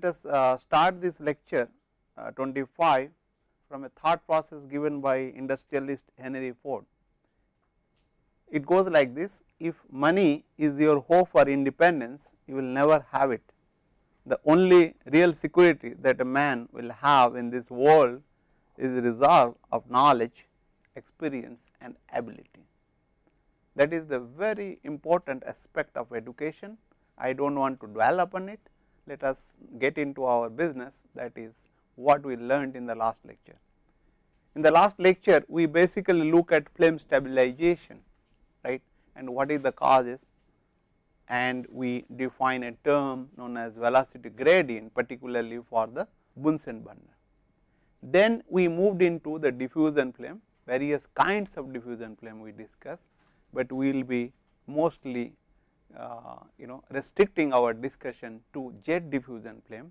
let us uh, start this lecture uh, 25 from a thought process given by industrialist Henry Ford. It goes like this, if money is your hope for independence, you will never have it. The only real security that a man will have in this world is the reserve of knowledge, experience and ability. That is the very important aspect of education. I do not want to dwell upon it, let us get into our business that is what we learned in the last lecture. In the last lecture, we basically look at flame stabilization right and what is the causes and we define a term known as velocity gradient particularly for the Bunsen burner. Then we moved into the diffusion flame, various kinds of diffusion flame we discussed, but we will be mostly uh, you know restricting our discussion to jet diffusion flame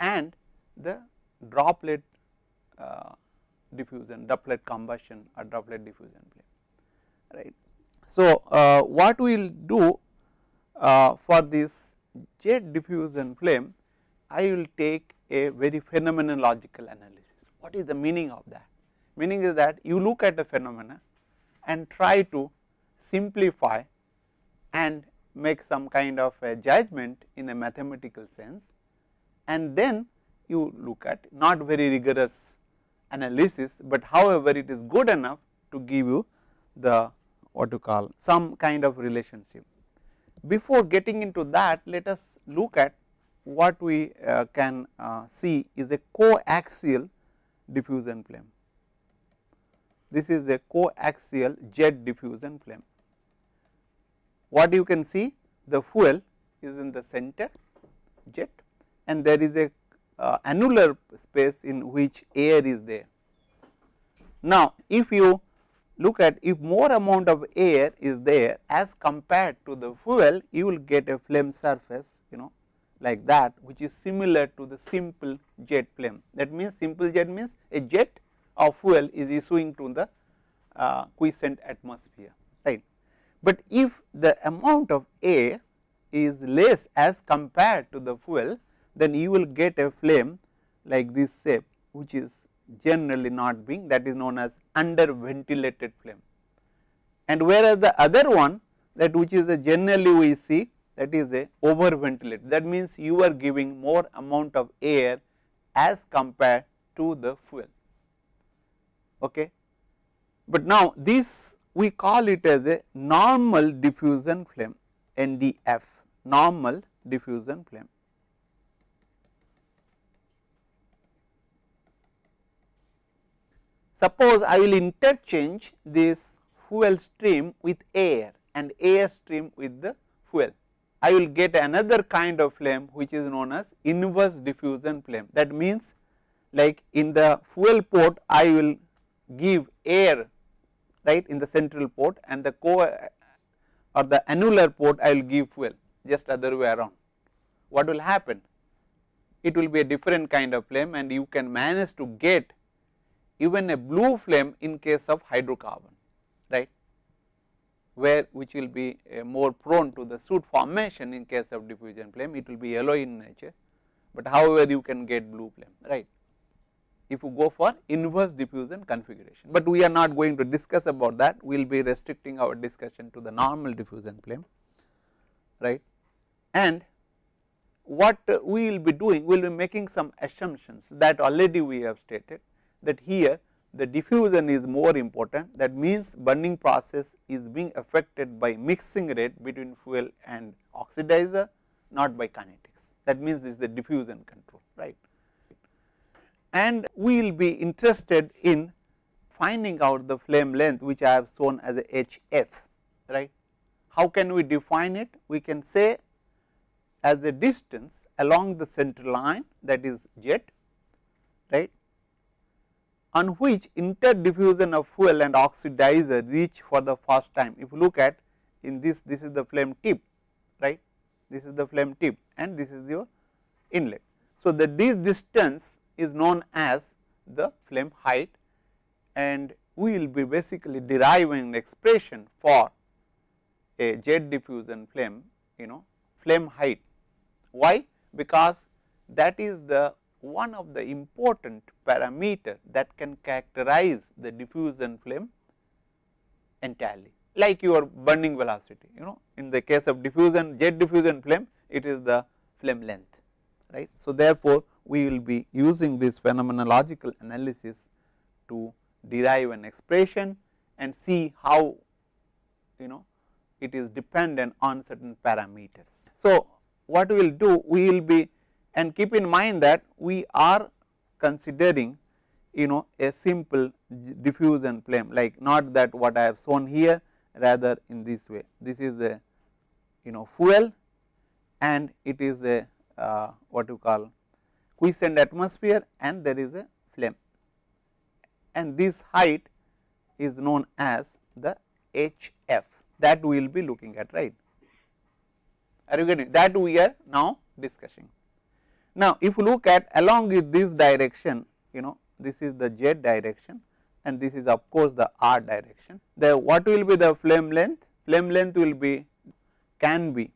and the droplet uh, diffusion, droplet combustion or droplet diffusion flame, right. So, uh, what we will do uh, for this jet diffusion flame, I will take a very phenomenological analysis. What is the meaning of that? Meaning is that you look at the phenomena and try to simplify and make some kind of a judgment in a mathematical sense and then you look at not very rigorous analysis, but however it is good enough to give you the what you call some kind of relationship. Before getting into that let us look at what we uh, can uh, see is a coaxial diffusion plane. This is a coaxial jet diffusion plane what you can see the fuel is in the center jet and there is a uh, annular space in which air is there. Now, if you look at if more amount of air is there as compared to the fuel, you will get a flame surface you know like that which is similar to the simple jet flame. That means, simple jet means a jet of fuel is issuing to the uh, quiescent atmosphere right. But if the amount of A is less as compared to the fuel, then you will get a flame like this shape which is generally not being that is known as under ventilated flame. And whereas the other one that which is generally we see that is a over ventilated that means you are giving more amount of air as compared to the fuel. Okay. But now, this we call it as a normal diffusion flame NDF, normal diffusion flame. Suppose I will interchange this fuel stream with air and air stream with the fuel. I will get another kind of flame which is known as inverse diffusion flame. That means, like in the fuel port I will give air right in the central port and the co or the annular port I will give fuel just other way around. What will happen? It will be a different kind of flame and you can manage to get even a blue flame in case of hydrocarbon right where which will be more prone to the soot formation in case of diffusion flame it will be yellow in nature but however you can get blue flame right if you go for inverse diffusion configuration, but we are not going to discuss about that we will be restricting our discussion to the normal diffusion plane right. And what we will be doing we will be making some assumptions that already we have stated that here the diffusion is more important that means burning process is being affected by mixing rate between fuel and oxidizer not by kinetics that means this is the diffusion control right and we will be interested in finding out the flame length which I have shown as a HF right. How can we define it? We can say as a distance along the center line that is Z right on which interdiffusion of fuel and oxidizer reach for the first time. If you look at in this this is the flame tip right this is the flame tip and this is your inlet. So, that this distance is known as the flame height and we will be basically deriving an expression for a jet diffusion flame you know flame height. Why? Because that is the one of the important parameter that can characterize the diffusion flame entirely like your burning velocity you know in the case of diffusion jet diffusion flame it is the flame length right. So, therefore, we will be using this phenomenological analysis to derive an expression and see how you know it is dependent on certain parameters. So, what we will do we will be and keep in mind that we are considering you know a simple diffusion plane like not that what I have shown here rather in this way this is a you know fuel and it is a uh, what you call quiescent atmosphere and there is a flame and this height is known as the HF that we will be looking at right. Are you getting that we are now discussing. Now, if you look at along with this direction you know this is the Z direction and this is of course the R direction. The what will be the flame length? Flame length will be can be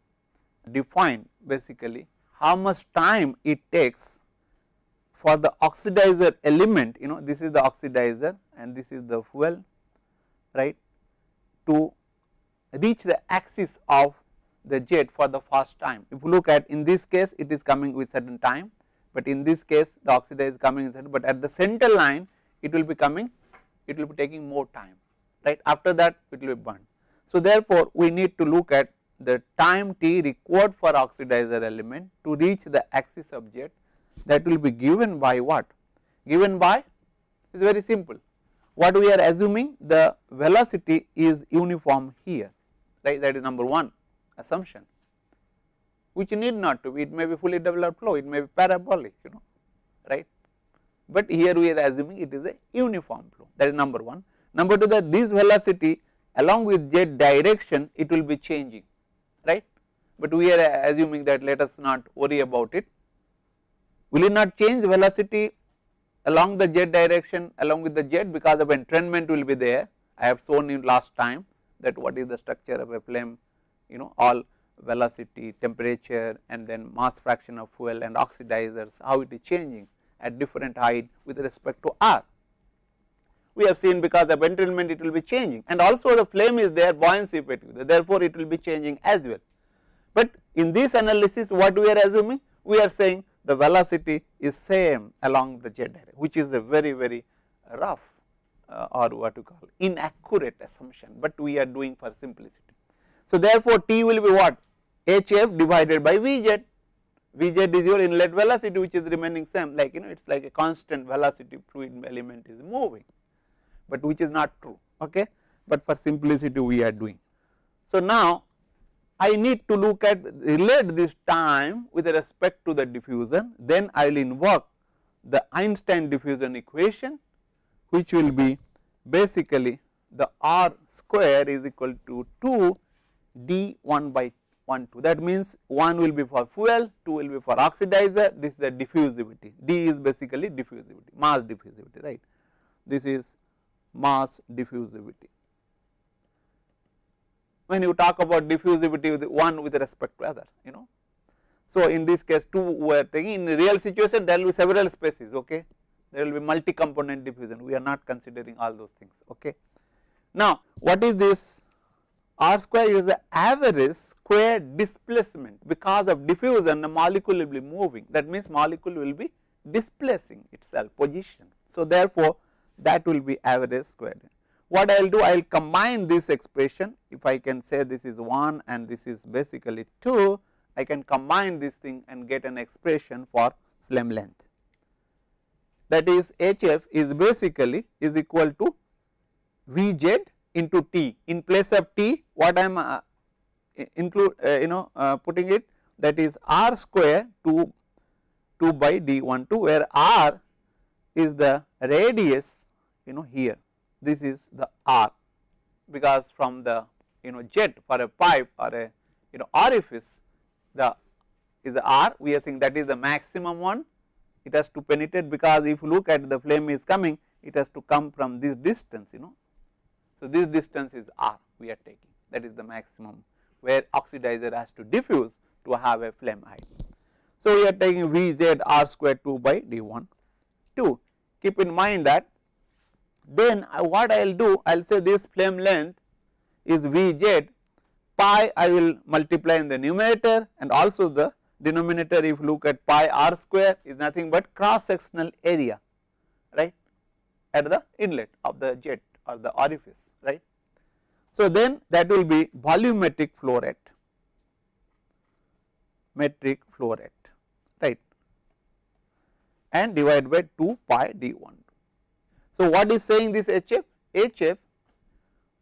defined basically how much time it takes for the oxidizer element you know this is the oxidizer and this is the fuel right to reach the axis of the jet for the first time. If you look at in this case it is coming with certain time, but in this case the oxidizer is coming in certain, but at the center line it will be coming it will be taking more time right after that it will be burned. So, therefore, we need to look at the time t required for oxidizer element to reach the axis jet that will be given by what? Given by is very simple. What we are assuming the velocity is uniform here, right? That is number one assumption, which need not to be. It may be fully developed flow, it may be parabolic, you know, right? But here we are assuming it is a uniform flow. That is number one. Number two, that this velocity along with jet direction, it will be changing but we are assuming that let us not worry about it. Will it not change velocity along the z direction along with the z because of entrainment will be there. I have shown you last time that what is the structure of a flame you know all velocity, temperature and then mass fraction of fuel and oxidizers how it is changing at different height with respect to R. We have seen because of entrainment it will be changing and also the flame is there buoyancy fatigue therefore it will be changing as well. But in this analysis what we are assuming? We are saying the velocity is same along the jet direction which is a very very rough uh, or what you call inaccurate assumption, but we are doing for simplicity. So, therefore, T will be what HF divided by VZ, VZ is your inlet velocity which is remaining same like you know it is like a constant velocity fluid element is moving, but which is not true okay, but for simplicity we are doing. So, now I need to look at relate this time with respect to the diffusion then I will invoke the Einstein diffusion equation which will be basically the r square is equal to 2 d 1 by 1 2 that means 1 will be for fuel 2 will be for oxidizer this is the diffusivity d is basically diffusivity mass diffusivity right this is mass diffusivity when you talk about diffusivity with one with respect to other you know. So, in this case 2 were taking in the real situation there will be several species okay there will be multi component diffusion we are not considering all those things okay. Now what is this r square is the average square displacement because of diffusion the molecule will be moving that means molecule will be displacing itself position. So, therefore, that will be average square what I will do I will combine this expression if I can say this is 1 and this is basically 2 I can combine this thing and get an expression for flame length that is HF is basically is equal to Vz into T in place of T what uh, I am uh, include uh, you know uh, putting it that is R square 2 2 by D 1 2 where R is the radius you know here this is the R because from the you know jet for a pipe or a you know orifice the is the R we are saying that is the maximum one it has to penetrate because if you look at the flame is coming it has to come from this distance you know. So, this distance is R we are taking that is the maximum where oxidizer has to diffuse to have a flame height. So, we are taking V z R square 2 by D 1 2 keep in mind that then what I will do I will say this flame length is Vz pi I will multiply in the numerator and also the denominator if look at pi r square is nothing but cross sectional area right at the inlet of the jet or the orifice right. So, then that will be volumetric flow rate metric flow rate right and divided by 2 pi d 1 so, what is saying this HF? HF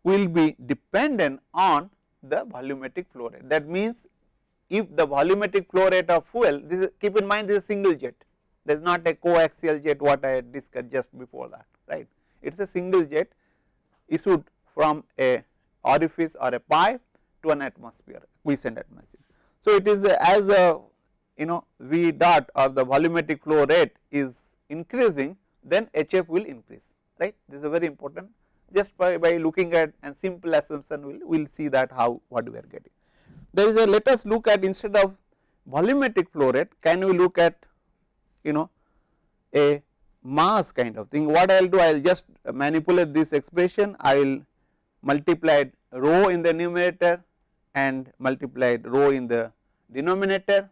will be dependent on the volumetric flow rate. That means, if the volumetric flow rate of fuel, this is, keep in mind this is single jet, there is not a coaxial jet what I discussed just before that, right. It is a single jet issued from a orifice or a pipe to an atmosphere, quiescent atmosphere. So, it is as a, you know V dot or the volumetric flow rate is increasing, then HF will increase right this is a very important just by, by looking at and simple assumption we will we'll see that how what we are getting. There is a let us look at instead of volumetric flow rate can we look at you know a mass kind of thing what I will do I will just manipulate this expression I will multiply rho in the numerator and multiply rho in the denominator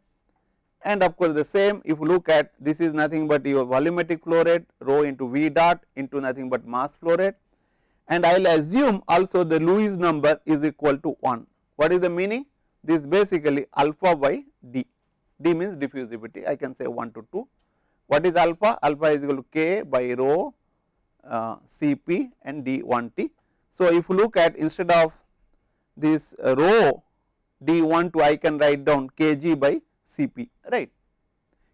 and of course, the same if you look at this is nothing but your volumetric flow rate rho into V dot into nothing but mass flow rate and I will assume also the Lewis number is equal to 1. What is the meaning? This basically alpha by d, d means diffusivity I can say 1 to 2. What is alpha? Alpha is equal to k by rho uh, Cp and d 1 t. So, if you look at instead of this uh, rho d 1 to I can write down kg by Cp right.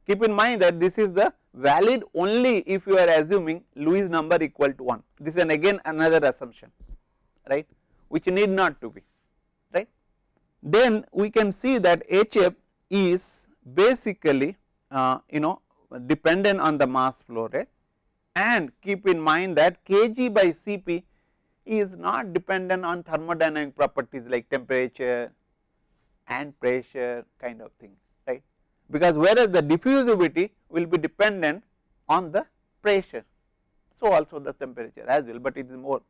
Keep in mind that this is the valid only if you are assuming Lewis number equal to 1 this is an again another assumption right which need not to be right. Then we can see that HF is basically uh, you know dependent on the mass flow rate and keep in mind that kg by Cp is not dependent on thermodynamic properties like temperature and pressure kind of thing because whereas the diffusivity will be dependent on the pressure. So, also the temperature as well, but it is more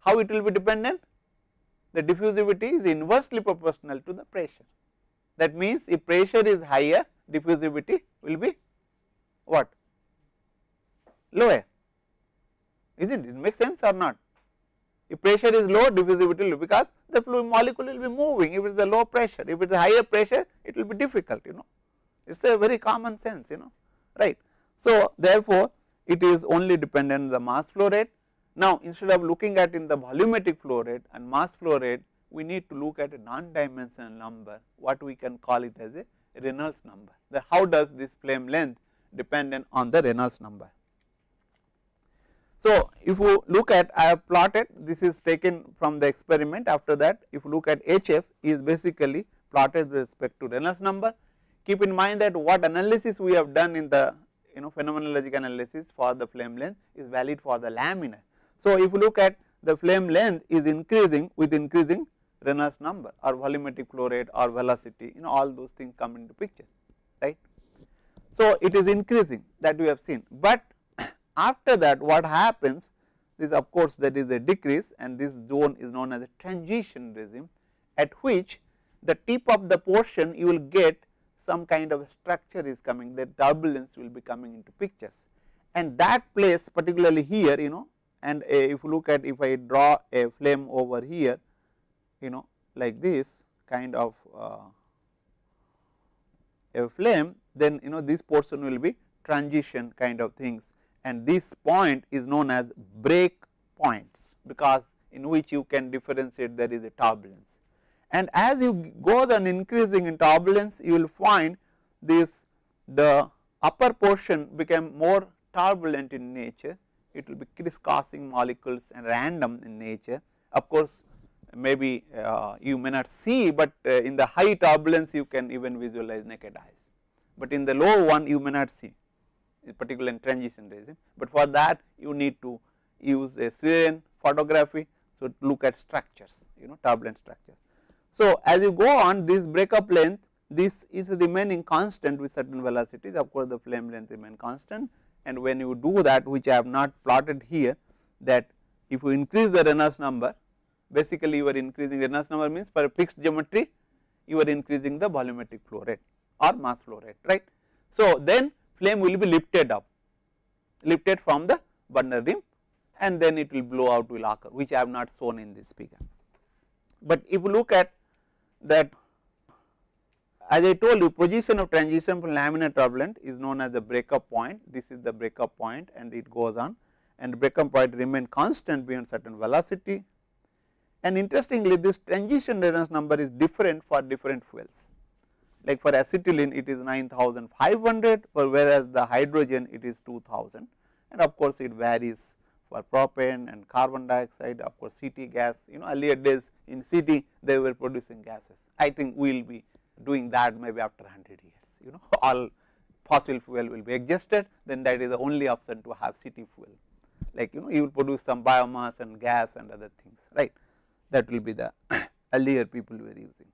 how it will be dependent the diffusivity is inversely proportional to the pressure. That means, if pressure is higher diffusivity will be what lower is it it makes sense or not if pressure is low diffusivity be because the fluid molecule will be moving if it is a low pressure if it is a higher pressure it will be difficult you know it is a very common sense you know right. So, therefore, it is only dependent on the mass flow rate. Now, instead of looking at in the volumetric flow rate and mass flow rate we need to look at a non-dimensional number what we can call it as a Reynolds number. The how does this flame length dependent on the Reynolds number. So, if you look at I have plotted this is taken from the experiment after that if you look at HF is basically plotted with respect to Reynolds number keep in mind that what analysis we have done in the you know phenomenological analysis for the flame length is valid for the laminar. So, if you look at the flame length is increasing with increasing Reynolds number or volumetric flow rate or velocity you know all those things come into picture right. So, it is increasing that we have seen, but after that what happens is of course there is a decrease and this zone is known as a transition regime at which the tip of the portion you will get some kind of structure is coming the turbulence will be coming into pictures. And that place particularly here you know and uh, if you look at if I draw a flame over here you know like this kind of uh, a flame then you know this portion will be transition kind of things and this point is known as break points because in which you can differentiate there is a turbulence and as you go on increasing in turbulence you will find this the upper portion become more turbulent in nature it will be crisscrossing molecules and random in nature of course maybe uh, you may not see but uh, in the high turbulence you can even visualize naked eyes but in the low one you may not see particular in transition regime but for that you need to use a serine photography so look at structures you know turbulent structures so, as you go on this breakup length this is remaining constant with certain velocities of course, the flame length remain constant and when you do that which I have not plotted here that if you increase the Reynolds number basically you are increasing Reynolds number means for a fixed geometry you are increasing the volumetric flow rate or mass flow rate right. So, then flame will be lifted up lifted from the burner rim and then it will blow out will occur which I have not shown in this figure. But if you look at that as I told you position of transition from laminar turbulent is known as the breakup point. This is the breakup point and it goes on and breakup point remain constant beyond certain velocity. And interestingly this transition reynolds number is different for different fuels. Like for acetylene it is 9500 whereas the hydrogen it is 2000 and of course it varies for propane and carbon dioxide of course CT gas you know earlier days in CT they were producing gases. I think we will be doing that maybe after 100 years you know all fossil fuel will be adjusted then that is the only option to have CT fuel like you know you will produce some biomass and gas and other things right that will be the earlier people were using.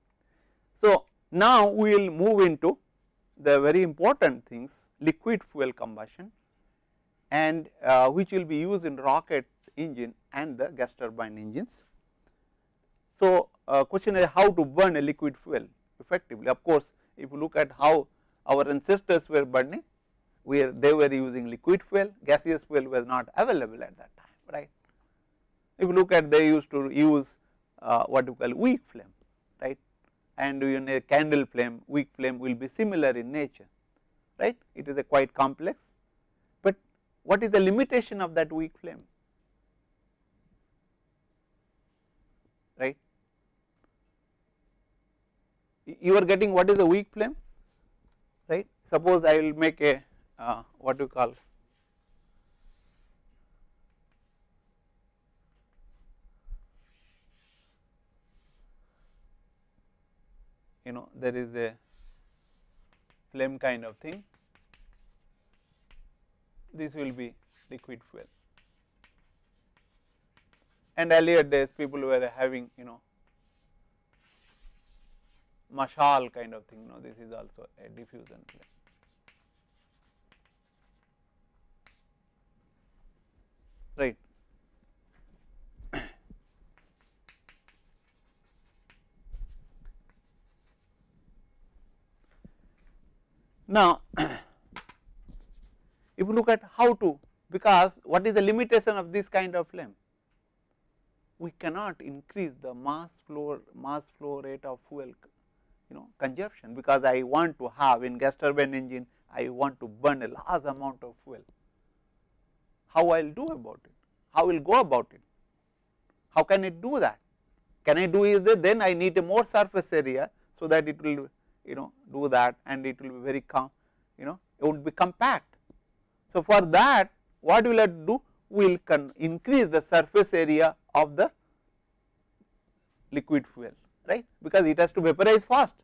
So now we will move into the very important things liquid fuel combustion and uh, which will be used in rocket engine and the gas turbine engines. So, uh, question is how to burn a liquid fuel effectively. Of course, if you look at how our ancestors were burning, where they were using liquid fuel, gaseous fuel was not available at that time, right. If you look at they used to use uh, what you call weak flame, right, and in a candle flame, weak flame will be similar in nature, right. It is a quite complex what is the limitation of that weak flame right you are getting what is a weak flame right suppose I will make a uh, what do you call you know there is a flame kind of thing this will be liquid fuel. And earlier days people were having you know mashal kind of thing, you know this is also a diffusion plane. Right. Now, if you look at how to because what is the limitation of this kind of flame? We cannot increase the mass flow mass flow rate of fuel you know consumption because I want to have in gas turbine engine I want to burn a large amount of fuel. How I will do about it? How will go about it? How can it do that? Can I do is that then I need a more surface area so that it will you know do that and it will be very you know it would be compact so, for that what we will have to do? We will increase the surface area of the liquid fuel right because it has to vaporize fast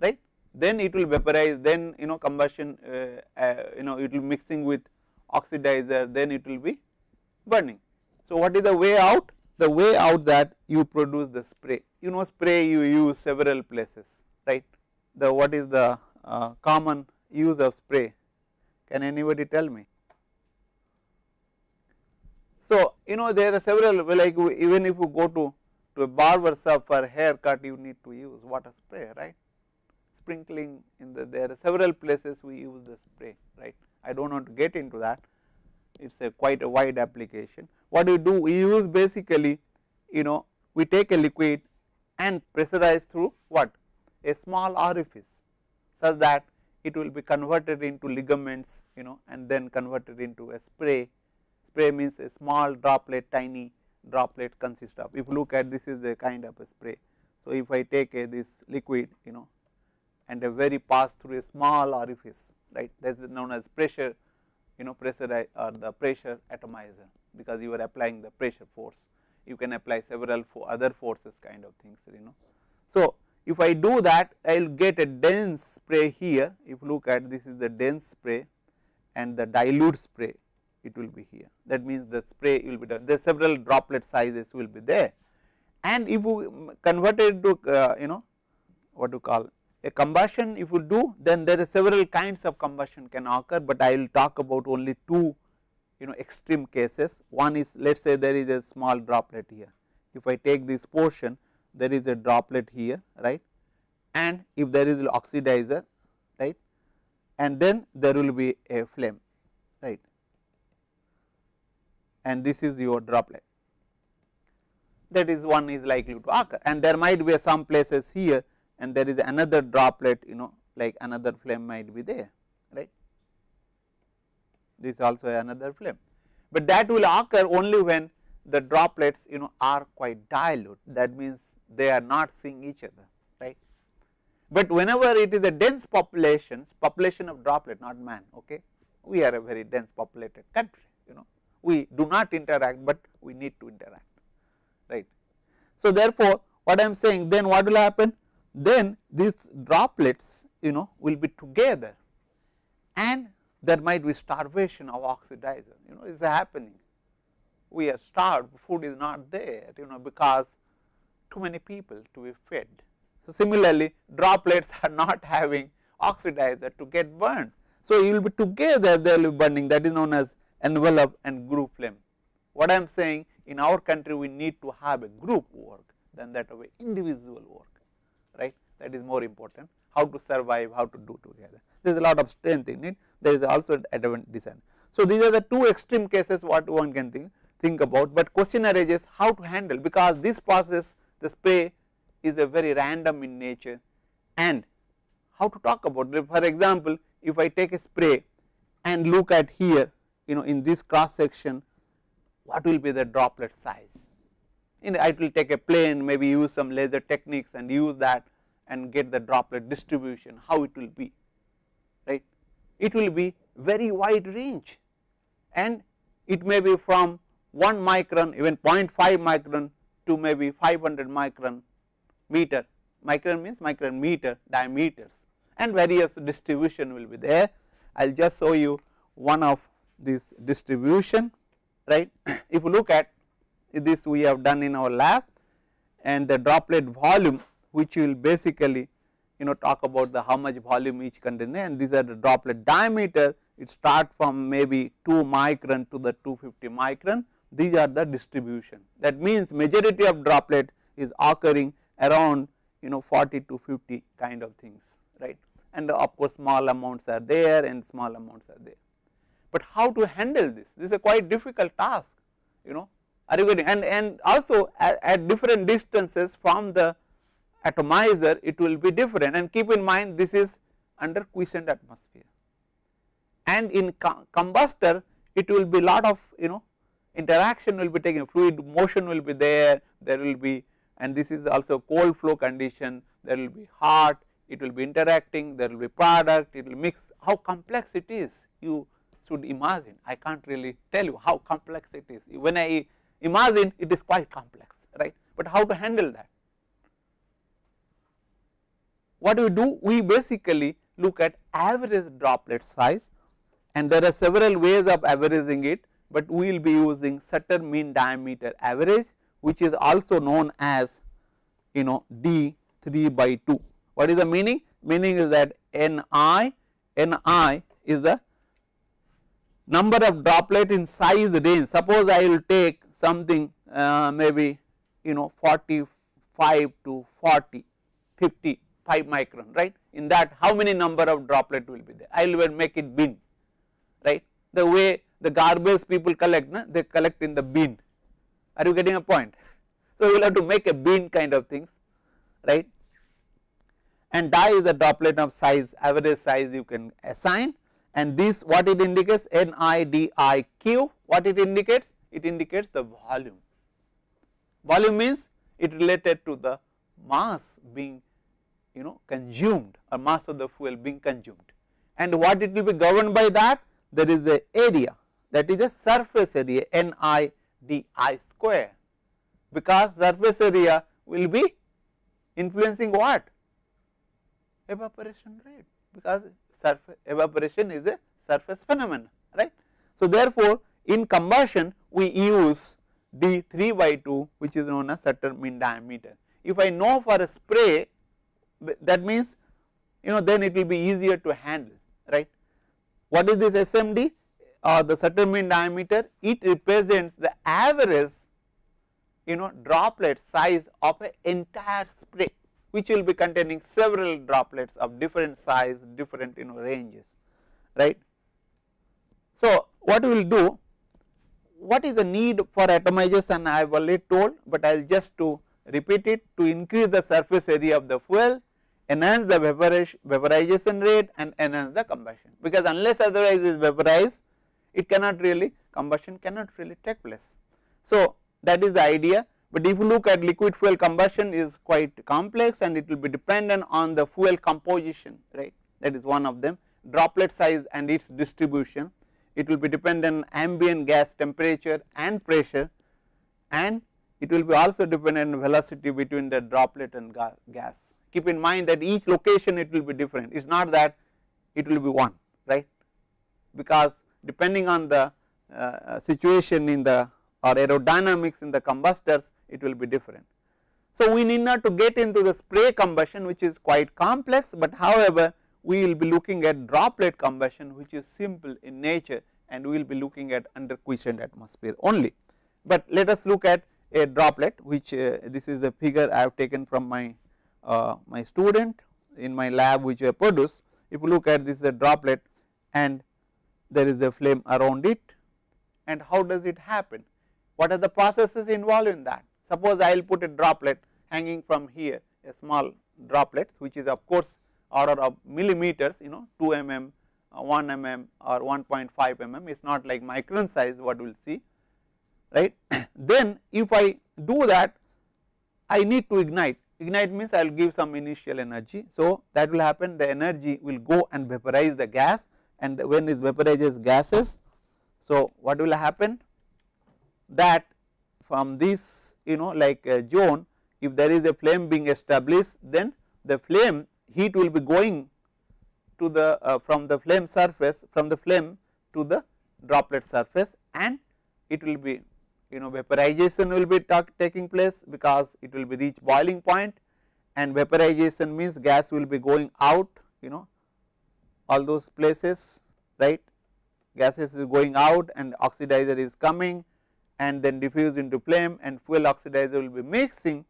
right then it will vaporize then you know combustion uh, uh, you know it will mixing with oxidizer then it will be burning. So, what is the way out? The way out that you produce the spray you know spray you use several places right the what is the uh, common use of spray can anybody tell me? So, you know there are several like even if you go to, to a barber shop for haircut you need to use water spray right. Sprinkling in the there are several places we use the spray right. I do not want to get into that it is a quite a wide application. What we do we use basically you know we take a liquid and pressurize through what a small orifice such that it will be converted into ligaments you know and then converted into a spray. Spray means a small droplet tiny droplet consists of if you look at this is the kind of a spray. So, if I take a this liquid you know and a very pass through a small orifice right that is known as pressure you know pressure uh, or the pressure atomizer because you are applying the pressure force you can apply several for other forces kind of things you know. So, if I do that, I will get a dense spray here. If you look at this is the dense spray and the dilute spray, it will be here. That means, the spray will be done. There several droplet sizes will be there. And if you convert it to, uh, you know, what you call a combustion, if you do, then there are several kinds of combustion can occur, but I will talk about only two, you know, extreme cases. One is, let us say, there is a small droplet here. If I take this portion, there is a droplet here right and if there is an oxidizer right and then there will be a flame right and this is your droplet that is one is likely to occur and there might be some places here and there is another droplet you know like another flame might be there right this also another flame but that will occur only when the droplets you know are quite dilute that means they are not seeing each other right. But whenever it is a dense population, population of droplet not man okay, we are a very dense populated country you know we do not interact, but we need to interact right. So, therefore, what I am saying then what will happen then these droplets you know will be together and there might be starvation of oxidizer you know it is happening we are starved food is not there you know because too many people to be fed. So, similarly droplets are not having oxidizer to get burned. So, you will be together they will be burning that is known as envelope and group flame. What I am saying in our country we need to have a group work than that of an individual work right that is more important how to survive how to do together. There is a lot of strength in it there is also advent descent. So, these are the two extreme cases what one can think, think about but question arises how to handle because this process the spray is a very random in nature and how to talk about it. For example, if I take a spray and look at here you know in this cross section what will be the droplet size. And I will take a plane maybe use some laser techniques and use that and get the droplet distribution how it will be right. It will be very wide range and it may be from 1 micron even 0.5 micron to maybe 500 micron meter micron means micron meter diameters and various distribution will be there. I will just show you one of this distribution right. if you look at this we have done in our lab and the droplet volume which will basically you know talk about the how much volume each container and these are the droplet diameter it start from maybe 2 micron to the 250 micron these are the distribution. That means majority of droplet is occurring around you know 40 to 50 kind of things right and of course small amounts are there and small amounts are there. But how to handle this? This is a quite difficult task you know are you getting and, and also at, at different distances from the atomizer it will be different and keep in mind this is under quiescent atmosphere and in co combustor it will be lot of you know interaction will be taking fluid motion will be there, there will be and this is also cold flow condition, there will be hot, it will be interacting, there will be product, it will mix, how complex it is you should imagine, I can't really tell you how complex it is, when I imagine it is quite complex right, but how to handle that. What do we do? We basically look at average droplet size and there are several ways of averaging it but we will be using Sutter mean diameter average which is also known as you know d 3 by 2. What is the meaning? Meaning is that n i, n i is the number of droplet in size range. Suppose I will take something uh, maybe you know 45 to 40, 50, 5 micron right. In that how many number of droplet will be there? I will make it bin right. The way the garbage people collect, na? they collect in the bin. Are you getting a point? So, you will have to make a bin kind of things, right. And die is a droplet of size, average size you can assign and this what it indicates NIDIQ, what it indicates? It indicates the volume. Volume means it related to the mass being you know consumed or mass of the fuel being consumed and what it will be governed by that there is a area that is a surface area n i d i square because surface area will be influencing what evaporation rate because surface evaporation is a surface phenomenon right. So, therefore, in combustion we use d 3 by 2 which is known as Sutter mean diameter. If I know for a spray that means you know then it will be easier to handle right. What is this SMD? or the subtle mean diameter, it represents the average you know droplet size of an entire spray which will be containing several droplets of different size, different you know ranges, right. So, what we will do, what is the need for atomization I have already told, but I will just to repeat it to increase the surface area of the fuel, enhance the vaporization rate and enhance the combustion because unless otherwise it's vaporized it cannot really combustion cannot really take place. So, that is the idea, but if you look at liquid fuel combustion is quite complex and it will be dependent on the fuel composition right that is one of them droplet size and its distribution. It will be dependent on ambient gas temperature and pressure and it will be also dependent on velocity between the droplet and ga gas. Keep in mind that each location it will be different, it is not that it will be one right because depending on the uh, uh, situation in the or aerodynamics in the combustors it will be different. So, we need not to get into the spray combustion which is quite complex, but however we will be looking at droplet combustion which is simple in nature and we will be looking at under quiescent atmosphere only. But let us look at a droplet which uh, this is the figure I have taken from my uh, my student in my lab which I produced. If you look at this is a droplet and there is a flame around it and how does it happen? What are the processes involved in that? Suppose I will put a droplet hanging from here, a small droplet which is of course order of millimeters you know 2 mm, 1 mm or 1.5 mm is not like micron size what we will see right. then if I do that I need to ignite, ignite means I will give some initial energy. So, that will happen the energy will go and vaporize the gas and when it vaporizes gases. So, what will happen that from this you know like zone if there is a flame being established then the flame heat will be going to the uh, from the flame surface from the flame to the droplet surface and it will be you know vaporization will be taking place because it will be reach boiling point and vaporization means gas will be going out you know all those places right gases is going out and oxidizer is coming and then diffuse into flame and fuel oxidizer will be mixing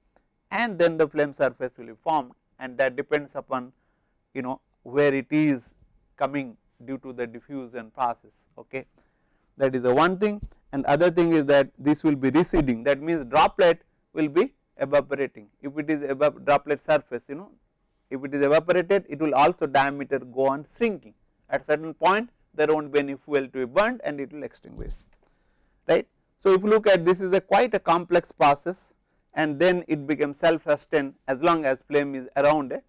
and then the flame surface will be formed and that depends upon you know where it is coming due to the diffusion process okay that is the one thing and other thing is that this will be receding that means droplet will be evaporating if it is above droplet surface you know if it is evaporated it will also diameter go on shrinking at certain point there will not be any fuel to be burnt and it will extinguish right. So, if you look at this is a quite a complex process and then it becomes self sustained as long as flame is around a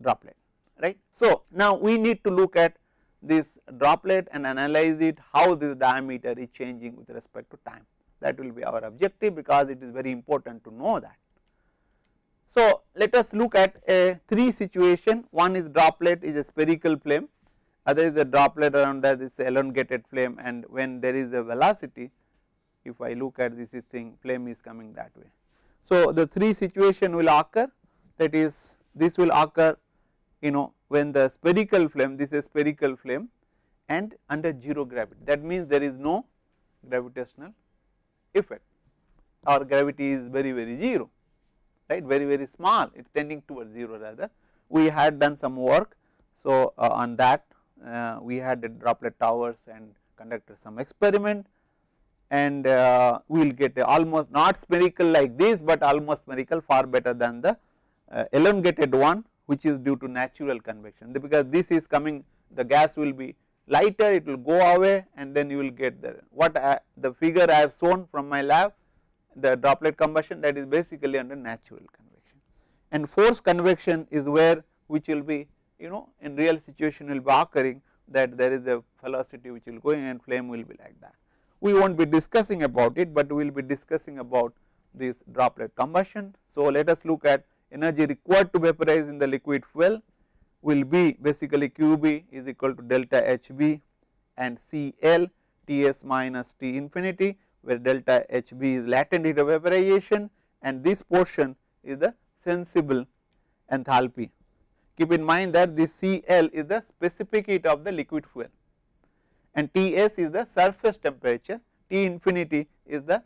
droplet right. So, now we need to look at this droplet and analyze it how this diameter is changing with respect to time that will be our objective because it is very important to know that. So, let us look at a 3 situation one is droplet is a spherical flame other is a droplet around that is elongated flame and when there is a velocity if I look at this thing flame is coming that way. So, the 3 situation will occur that is this will occur you know when the spherical flame this is spherical flame and under 0 gravity that means there is no gravitational effect or gravity is very very 0 right very very small it tending towards 0 rather. We had done some work so uh, on that uh, we had the droplet towers and conducted some experiment and uh, we will get almost not spherical like this, but almost spherical far better than the uh, elongated one which is due to natural convection because this is coming the gas will be lighter it will go away and then you will get the what I, the figure I have shown from my lab the droplet combustion that is basically under natural convection and forced convection is where which will be you know in real situation will be occurring that there is a velocity which will going and flame will be like that. We will not be discussing about it, but we will be discussing about this droplet combustion. So, let us look at energy required to vaporize in the liquid fuel will be basically QB is equal to delta HB and CL TS minus T infinity where delta HB is latent heat of evaporation and this portion is the sensible enthalpy. Keep in mind that this CL is the specific heat of the liquid fuel and TS is the surface temperature, T infinity is the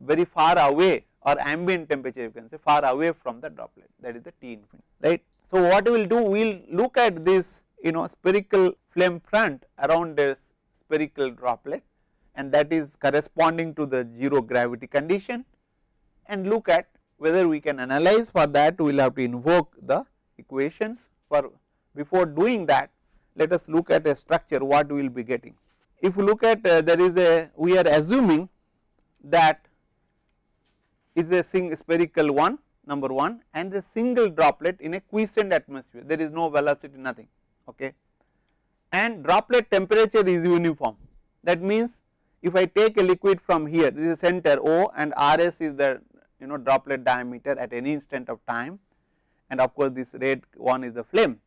very far away or ambient temperature you can say far away from the droplet that is the T infinity right. So, what we will do we will look at this you know spherical flame front around this spherical droplet and that is corresponding to the 0 gravity condition and look at whether we can analyze for that we will have to invoke the equations for before doing that let us look at a structure what we will be getting. If you look at uh, there is a we are assuming that is a sing spherical one number 1 and the single droplet in a quiescent atmosphere there is no velocity nothing okay and droplet temperature is uniform that means if I take a liquid from here this is center O and RS is the you know droplet diameter at any instant of time and of course this red one is the flame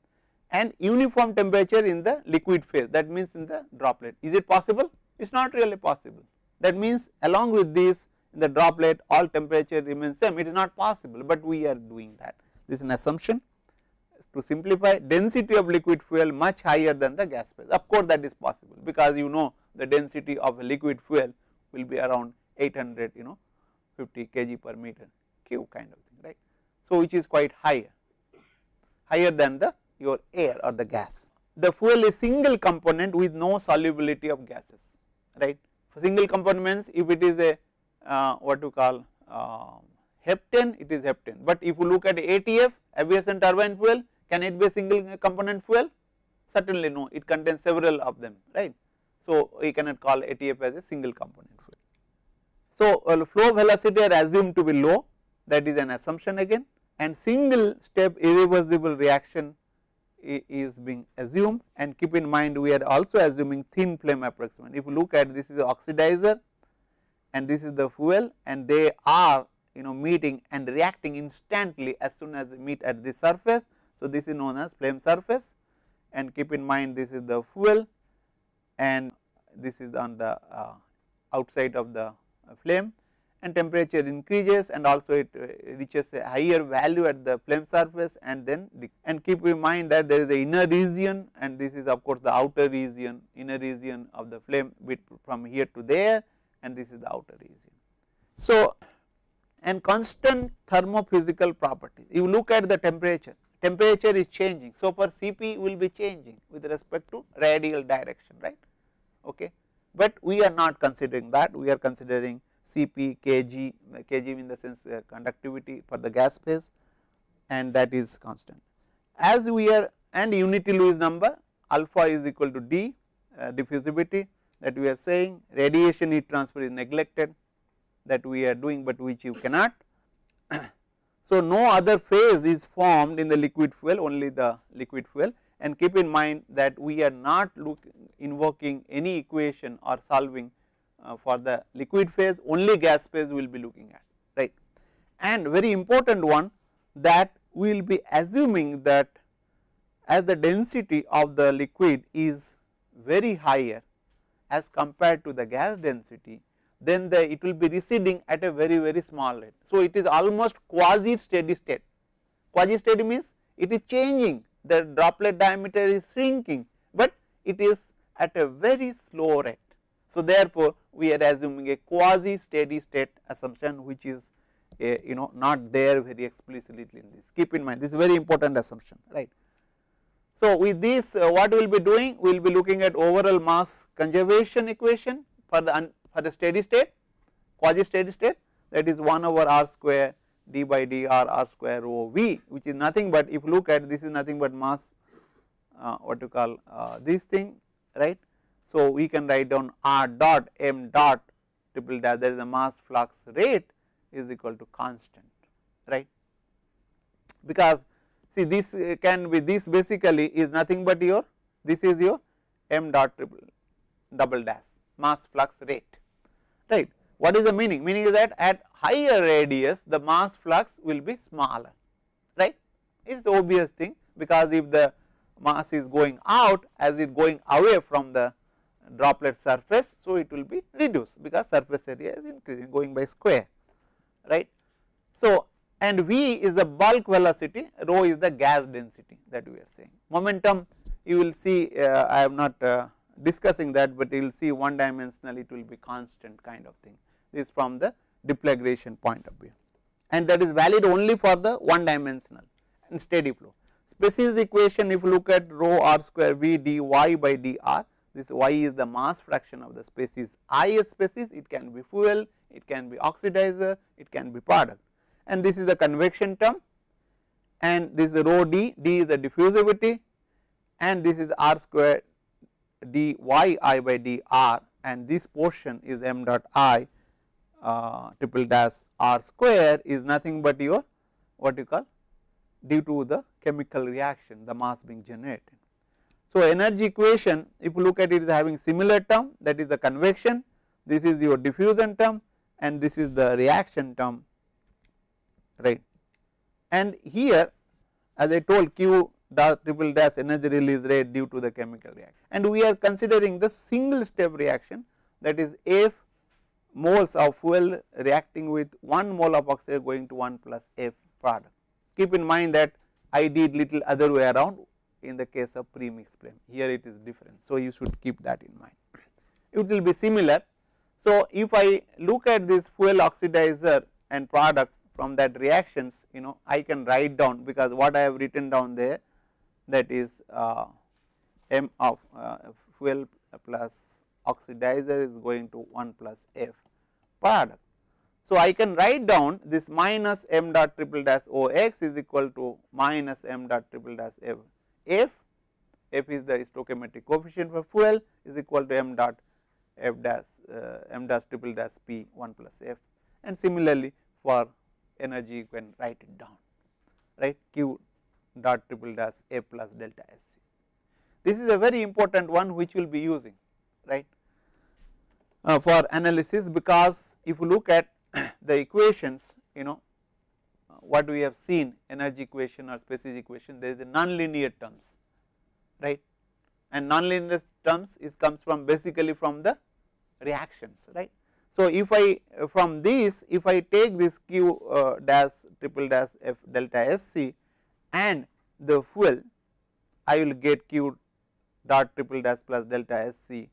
and uniform temperature in the liquid phase that means in the droplet is it possible it is not really possible that means along with this in the droplet all temperature remains same it is not possible but we are doing that this is an assumption to simplify density of liquid fuel much higher than the gas phase of course that is possible because you know the density of a liquid fuel will be around 800 you know 50 kg per meter cube kind of thing right. So, which is quite higher higher than the your air or the gas. The fuel is single component with no solubility of gases right. For single components if it is a uh, what you call uh, heptane it is heptane, but if you look at ATF aviation turbine fuel can it be a single component fuel certainly no it contains several of them right. So, we cannot call ATF as a single component fuel. So, well, uh, flow velocity are assumed to be low that is an assumption again and single step irreversible reaction is being assumed and keep in mind we are also assuming thin flame approximation. If you look at this is the oxidizer and this is the fuel and they are you know meeting and reacting instantly as soon as they meet at the surface. So, this is known as flame surface and keep in mind this is the fuel and this is on the uh, outside of the flame and temperature increases and also it uh, reaches a higher value at the flame surface and then and keep in mind that there is the inner region and this is of course the outer region inner region of the flame from here to there and this is the outer region. So, and constant thermophysical properties you look at the temperature temperature is changing so for Cp will be changing with respect to radial direction right okay. But we are not considering that we are considering Cp, Kg, Kg in the sense uh, conductivity for the gas phase and that is constant. As we are and unity Lewis number alpha is equal to d uh, diffusivity that we are saying radiation heat transfer is neglected that we are doing, but which you cannot. so, no other phase is formed in the liquid fuel only the liquid fuel and keep in mind that we are not invoking any equation or solving uh, for the liquid phase only gas phase we will be looking at right. And very important one that we will be assuming that as the density of the liquid is very higher as compared to the gas density then the it will be receding at a very very small rate. So, it is almost quasi steady state, quasi steady means it is changing the droplet diameter is shrinking, but it is at a very slow rate. So, therefore, we are assuming a quasi steady state assumption which is a, you know not there very explicitly in this. Keep in mind this is very important assumption right. So, with this uh, what we will be doing we will be looking at overall mass conservation equation for the for the steady state quasi steady state that is 1 over r square d by d r r square rho v which is nothing but if you look at this is nothing but mass uh, what you call uh, this thing right. So, we can write down r dot m dot triple dash that is the mass flux rate is equal to constant right because see this uh, can be this basically is nothing but your this is your m dot triple double dash mass flux rate right. What is the meaning? Meaning is that at higher radius the mass flux will be smaller, right. It is the obvious thing because if the mass is going out as it going away from the droplet surface, so it will be reduced because surface area is increasing going by square, right. So, and V is the bulk velocity, rho is the gas density that we are saying. Momentum you will see uh, I am not uh, discussing that, but you will see one dimensional it will be constant kind of thing this from the deflagration point of view and that is valid only for the one dimensional and steady flow. Species equation if you look at rho r square v dy by dr this y is the mass fraction of the species i is species it can be fuel, it can be oxidizer, it can be product and this is the convection term and this is rho d, d is the diffusivity and this is r square dy i by dr and this portion is m dot i uh, triple dash r square is nothing but your what you call due to the chemical reaction the mass being generated. So, energy equation if you look at it is having similar term that is the convection, this is your diffusion term and this is the reaction term right. And here as I told Q dash triple dash energy release rate due to the chemical reaction and we are considering the single step reaction that is F moles of fuel reacting with 1 mole of oxygen going to 1 plus F product. Keep in mind that I did little other way around in the case of premix flame, here it is different. So, you should keep that in mind. It will be similar. So, if I look at this fuel oxidizer and product from that reactions, you know I can write down because what I have written down there that is uh, m of uh, fuel plus oxidizer is going to 1 plus F product. So, I can write down this minus m dot triple dash O x is equal to minus m dot triple dash F, F, F is the stoichiometric coefficient for fuel is equal to m dot F dash uh, m dash triple dash P 1 plus F and similarly for energy you can write it down right Q dot triple dash A plus delta S. This is a very important one which we will be using right uh, for analysis because if you look at the equations you know uh, what we have seen energy equation or species equation there is a nonlinear terms right and nonlinear terms is comes from basically from the reactions right. So, if I uh, from this if I take this q uh, dash triple dash f delta sc and the fuel I will get q dot triple dash plus delta sc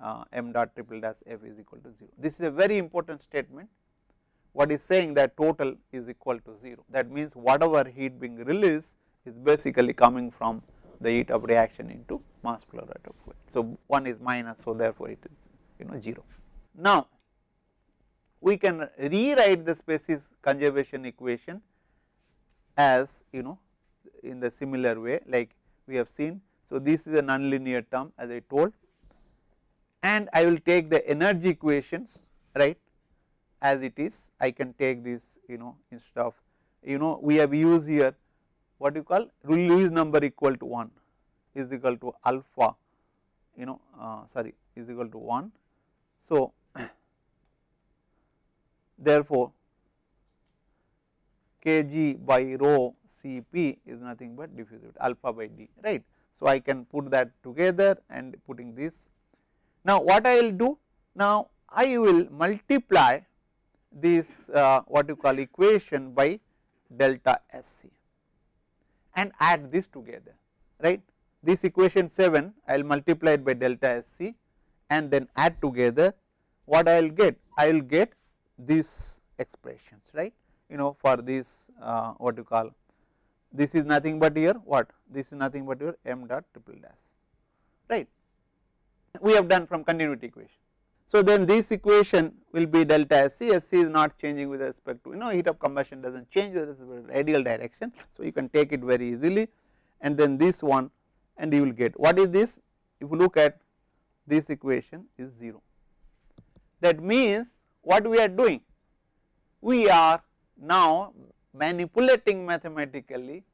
uh, m dot triple dash f is equal to 0. This is a very important statement what is saying that total is equal to 0. That means, whatever heat being released is basically coming from the heat of reaction into mass flow rate of fluid. So, 1 is minus. So, therefore, it is you know 0. Now, we can rewrite the species conservation equation as you know in the similar way like we have seen. So, this is a nonlinear term as I told and I will take the energy equations right as it is I can take this you know instead of you know we have used here what you call Lewis number equal to 1 is equal to alpha you know uh, sorry is equal to 1. So, therefore, kg by rho Cp is nothing but diffusivity alpha by d right. So, I can put that together and putting this now, what I will do? Now, I will multiply this uh, what you call equation by delta SC and add this together right. This equation 7 I will multiply it by delta SC and then add together what I will get? I will get these expressions right you know for this uh, what you call this is nothing but your what this is nothing but your m dot triple dash right we have done from continuity equation. So, then this equation will be delta Sc, is not changing with respect to you know heat of combustion does not change with respect to radial direction. So, you can take it very easily and then this one and you will get what is this if you look at this equation is 0. That means, what we are doing? We are now manipulating mathematically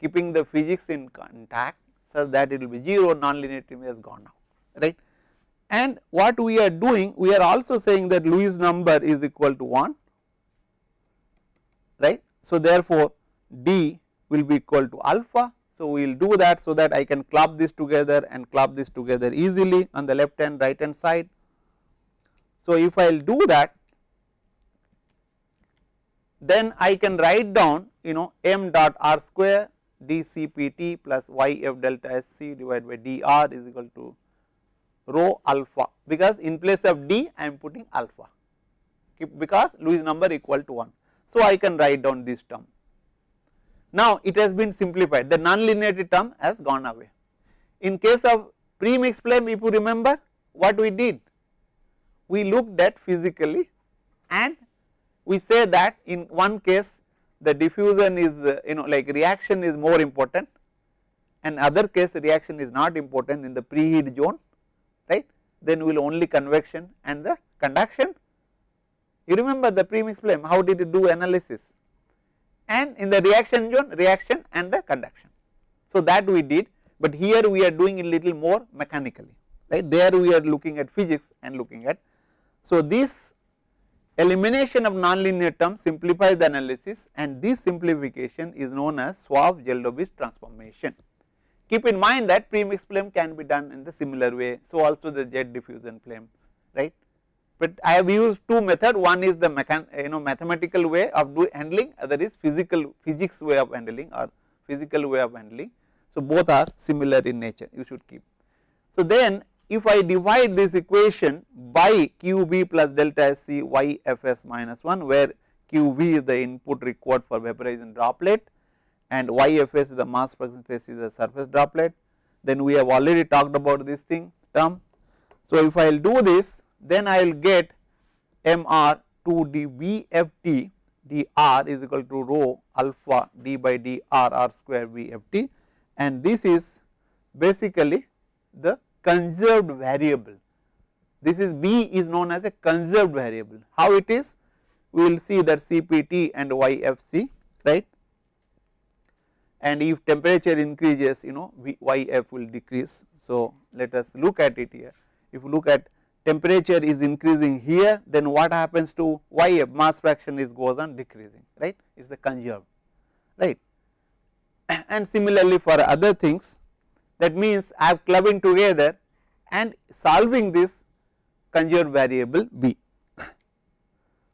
keeping the physics in contact such that it will be 0 nonlinearity has gone out right. And what we are doing we are also saying that Lewis number is equal to 1 right. So, therefore, D will be equal to alpha. So, we will do that so that I can club this together and club this together easily on the left and right hand side. So, if I will do that then I can write down you know m dot r square d c p t plus y f delta s c divided by d r is equal to rho alpha because in place of d I am putting alpha because Lewis number equal to 1. So, I can write down this term. Now, it has been simplified the nonlinearity term has gone away. In case of premix flame, if you remember what we did we looked at physically and we say that in one case the diffusion is you know like reaction is more important and other case reaction is not important in the preheat zone right then we will only convection and the conduction. You remember the premix flame how did it do analysis and in the reaction zone reaction and the conduction. So, that we did but here we are doing a little more mechanically right there we are looking at physics and looking at. So, this elimination of nonlinear terms simplifies the analysis and this simplification is known as Schwab-Zeldovich transformation. Keep in mind that premix flame can be done in the similar way, so also the jet diffusion flame, right. But I have used two method, one is the mechan, you know mathematical way of do handling, other is physical physics way of handling or physical way of handling. So, both are similar in nature, you should keep. So, then if I divide this equation by q b plus delta s c y f s minus 1 where q b is the input required for vaporization droplet and YFS is the mass fraction space is the surface droplet. Then we have already talked about this thing term. So, if I will do this then I will get mr 2 d v f t d r is equal to rho alpha d by d r r square vft and this is basically the conserved variable. This is B is known as a conserved variable. How it is? We will see that CPT and YFC right and if temperature increases you know yf will decrease. So, let us look at it here if you look at temperature is increasing here then what happens to yf mass fraction is goes on decreasing right it is a conserved right and similarly for other things that means I have clubbing together and solving this conserved variable b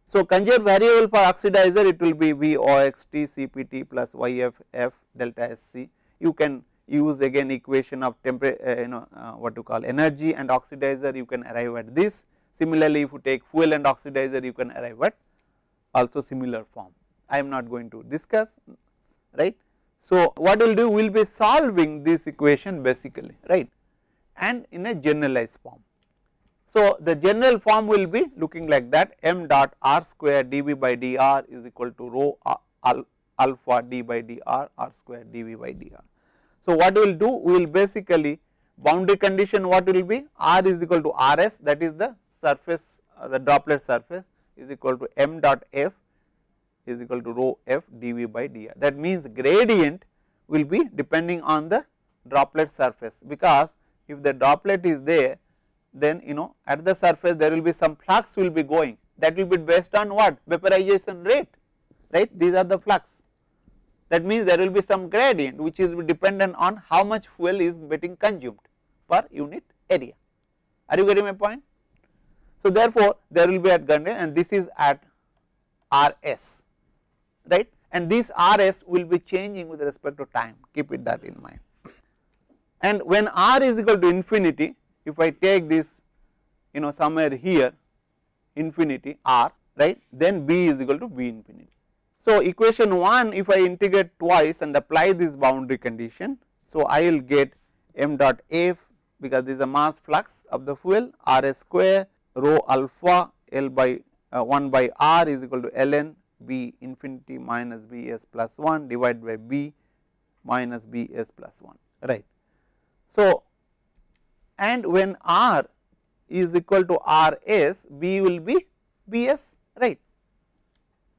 so, conjugate variable for oxidizer it will be V O X T C P T plus YFF delta SC. You can use again equation of temperature uh, you know uh, what to call energy and oxidizer you can arrive at this. Similarly, if you take fuel and oxidizer you can arrive at also similar form. I am not going to discuss right. So, what we will do we will be solving this equation basically right and in a generalized form. So, the general form will be looking like that m dot r square dv by dr is equal to rho alpha d by d r r square dv by dr. So, what we will do? We will basically boundary condition what will be r is equal to rs that is the surface uh, the droplet surface is equal to m dot f is equal to rho f dv by dr. That means, gradient will be depending on the droplet surface because if the droplet is there then you know at the surface there will be some flux will be going that will be based on what vaporization rate right these are the flux that means there will be some gradient which is dependent on how much fuel is getting consumed per unit area are you getting my point so therefore there will be at gradient and this is at rs right and this rs will be changing with respect to time keep it that in mind and when r is equal to infinity if I take this you know somewhere here infinity r right then b is equal to b infinity. So, equation 1 if I integrate twice and apply this boundary condition. So, I will get m dot f because this is a mass flux of the fuel r s square rho alpha L by uh, 1 by r is equal to ln b infinity minus b s plus 1 divided by b minus b s plus 1 right. So, and when R is equal to R s, B will be B s right.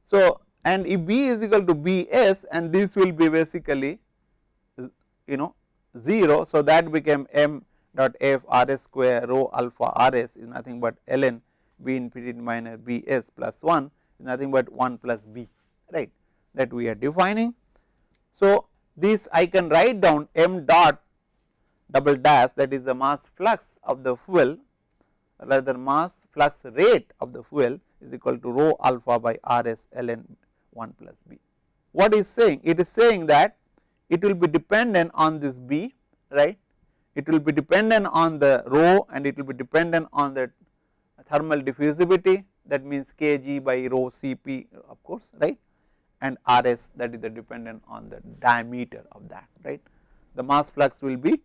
So, and if B is equal to B s and this will be basically you know 0. So, that became m dot f R s square rho alpha R s is nothing but ln B infinity minus B s plus 1 is nothing but 1 plus B right that we are defining. So, this I can write down m dot double dash that is the mass flux of the fuel rather mass flux rate of the fuel is equal to rho alpha by R s ln 1 plus b. What is saying? It is saying that it will be dependent on this b right, it will be dependent on the rho and it will be dependent on the thermal diffusivity that means kg by rho Cp of course right and R s that is the dependent on the diameter of that right. The mass flux will be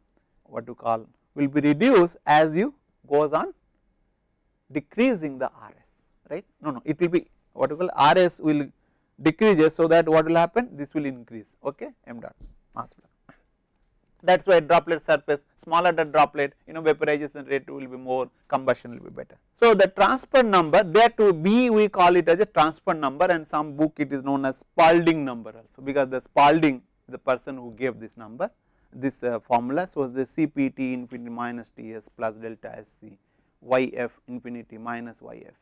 what you call will be reduced as you goes on decreasing the RS right no no it will be what you call RS will decreases so that what will happen this will increase okay m dot mass flow that is why droplet surface smaller the droplet you know vaporization rate will be more combustion will be better. So the transfer number there to be we call it as a transfer number and some book it is known as Spalding number also because the Spalding the person who gave this number this uh, formula. So, the CPT infinity minus TS plus delta SC YF infinity minus YF.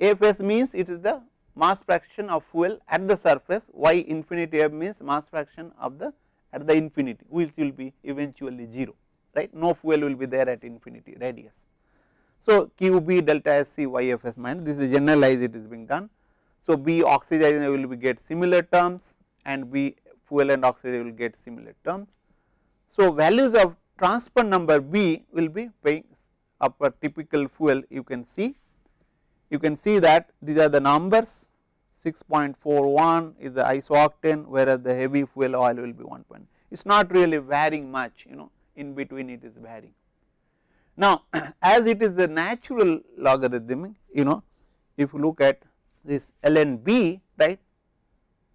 FS means it is the mass fraction of fuel at the surface, Y infinity F means mass fraction of the at the infinity which will be eventually 0 right no fuel will be there at infinity radius. So, QB delta SC minus this is generalized it is being done. So, B oxidizer will be get similar terms and B fuel and oxidation will get similar terms. So, values of transfer number B will be paying up a typical fuel you can see. You can see that these are the numbers 6.41 is the isooctane whereas the heavy fuel oil will be 1. Point. It is not really varying much you know in between it is varying. Now, as it is the natural logarithmic you know if you look at this ln b right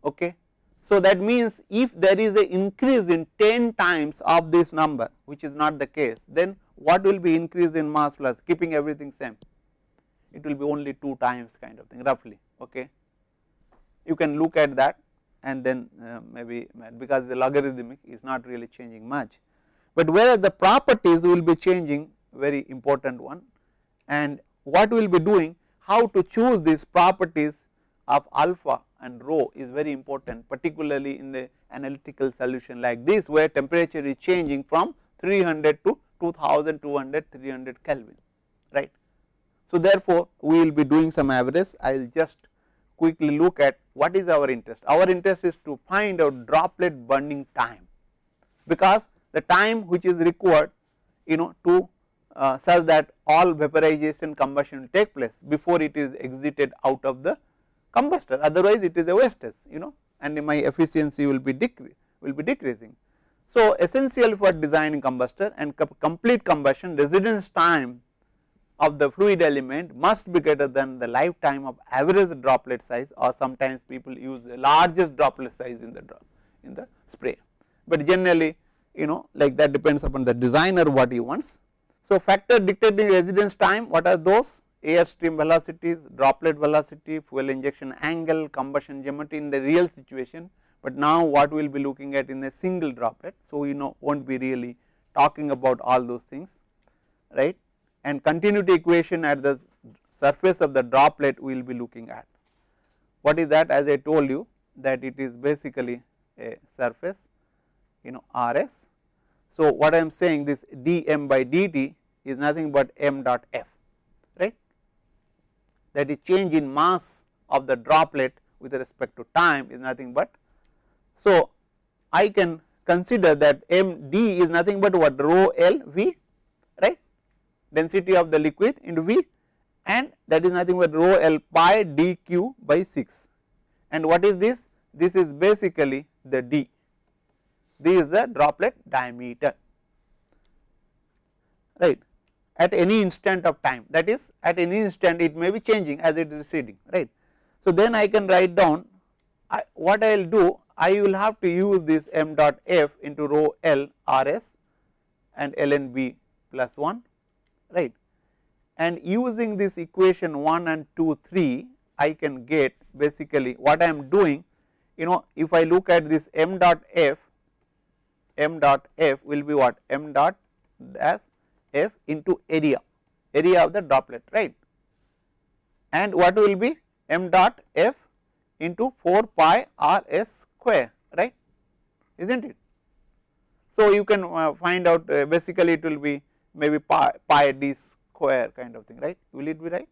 okay so, that means if there is a increase in 10 times of this number which is not the case then what will be increase in mass plus keeping everything same it will be only 2 times kind of thing roughly okay. You can look at that and then uh, maybe uh, because the logarithmic is not really changing much, but whereas the properties will be changing very important one and what we will be doing how to choose these properties of alpha and rho is very important particularly in the analytical solution like this where temperature is changing from 300 to 2200 300 Kelvin right. So, therefore, we will be doing some average I will just quickly look at what is our interest our interest is to find out droplet burning time because the time which is required you know to uh, such that all vaporization combustion will take place before it is exited out of the combustor otherwise it is a wastage you know and my efficiency will be decrease will be decreasing. So, essential for designing combustor and co complete combustion residence time of the fluid element must be greater than the lifetime of average droplet size or sometimes people use the largest droplet size in the drop in the spray, but generally you know like that depends upon the designer what he wants. So, factor dictating residence time what are those Air stream velocities, droplet velocity, fuel injection angle, combustion geometry in the real situation, but now what we will be looking at in a single droplet. So, we know will not be really talking about all those things right and continuity equation at the surface of the droplet we will be looking at. What is that as I told you that it is basically a surface you know R s. So, what I am saying this d m by d t is nothing but m dot f that is change in mass of the droplet with respect to time is nothing but. So, I can consider that m d is nothing but what rho l v right density of the liquid into v and that is nothing but rho l pi d q by 6 and what is this? This is basically the d, this is the droplet diameter right at any instant of time that is at any instant it may be changing as it is receding right. So, then I can write down I, what I will do I will have to use this m dot f into rho L R S and ln b plus 1 right and using this equation 1 and 2 3 I can get basically what I am doing you know if I look at this m dot f m dot f will be what m dot as f into area, area of the droplet right and what will be m dot f into 4 pi r s square right is not it. So, you can uh, find out uh, basically it will be maybe pi, pi d square kind of thing right will it be right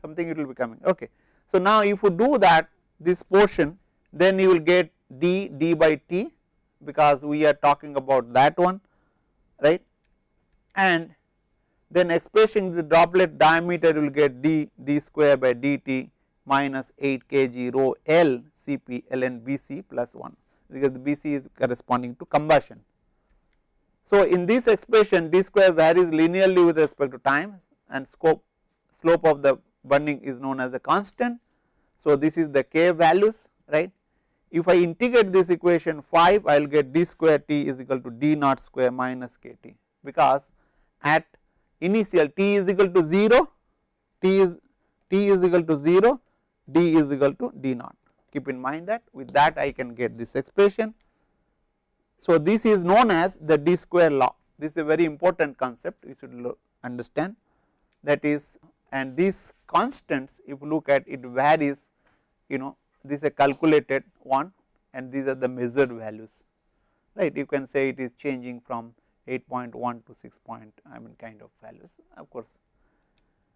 something it will be coming ok. So, now if you do that this portion then you will get d d by t because we are talking about that one right and then expressing the droplet diameter you will get d d square by dt minus 8 kg rho l c p ln Bc plus 1 because Bc is corresponding to combustion. So, in this expression d square varies linearly with respect to time and scope slope of the burning is known as a constant. So, this is the k values right. If I integrate this equation 5 I will get d square t is equal to d naught square minus k t because at initial t is equal to 0, t is t is equal to 0, d is equal to d naught. Keep in mind that with that I can get this expression. So, this is known as the d square law. This is a very important concept you should understand that is and these constants if you look at it varies you know this is a calculated one and these are the measured values right you can say it is changing from 8.1 to 6 point I mean kind of values of course.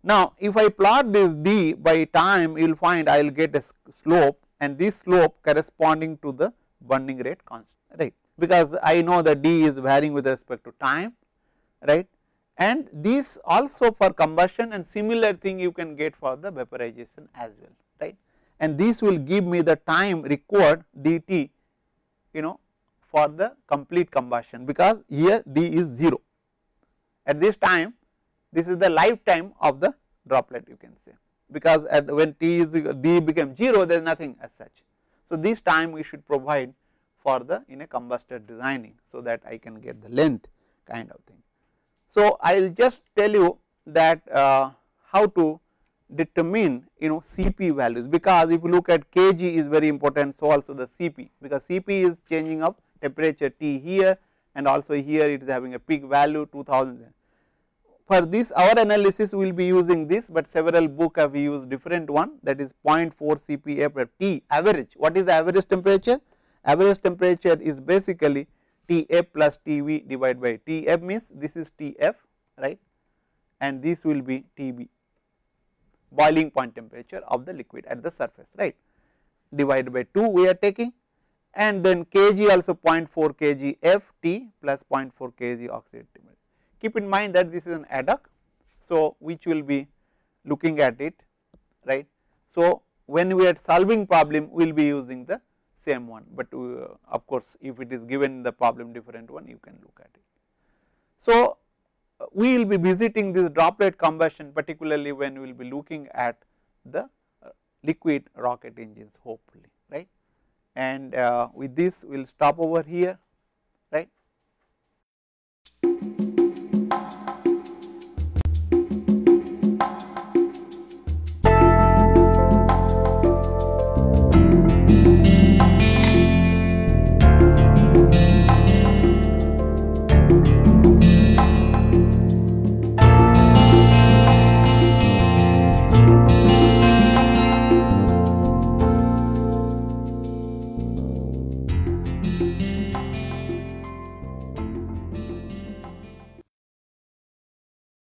Now if I plot this d by time you will find I will get a slope and this slope corresponding to the burning rate constant right because I know that d is varying with respect to time right and this also for combustion and similar thing you can get for the vaporization as well right and this will give me the time required dt you know for the complete combustion because here d is 0 at this time this is the lifetime of the droplet you can say because at when t is d became 0 there is nothing as such. So, this time we should provide for the in a combustor designing so that I can get the length kind of thing. So, I will just tell you that uh, how to determine you know Cp values because if you look at kg is very important so also the Cp because Cp is changing up temperature T here and also here it is having a peak value 2000. For this our analysis we will be using this, but several book have used different one that is 0.4 CPA per T average. What is the average temperature? Average temperature is basically Tf plus Tv divided by Tf means this is Tf right and this will be Tb boiling point temperature of the liquid at the surface right divided by 2 we are taking and then Kg also 0.4 Kg Ft plus 0.4 Kg oxidate Keep in mind that this is an adduct, so which will be looking at it, right. So, when we are solving problem, we will be using the same one, but uh, of course, if it is given the problem different one, you can look at it. So, uh, we will be visiting this droplet combustion particularly when we will be looking at the uh, liquid rocket engines hopefully and uh, with this we will stop over here.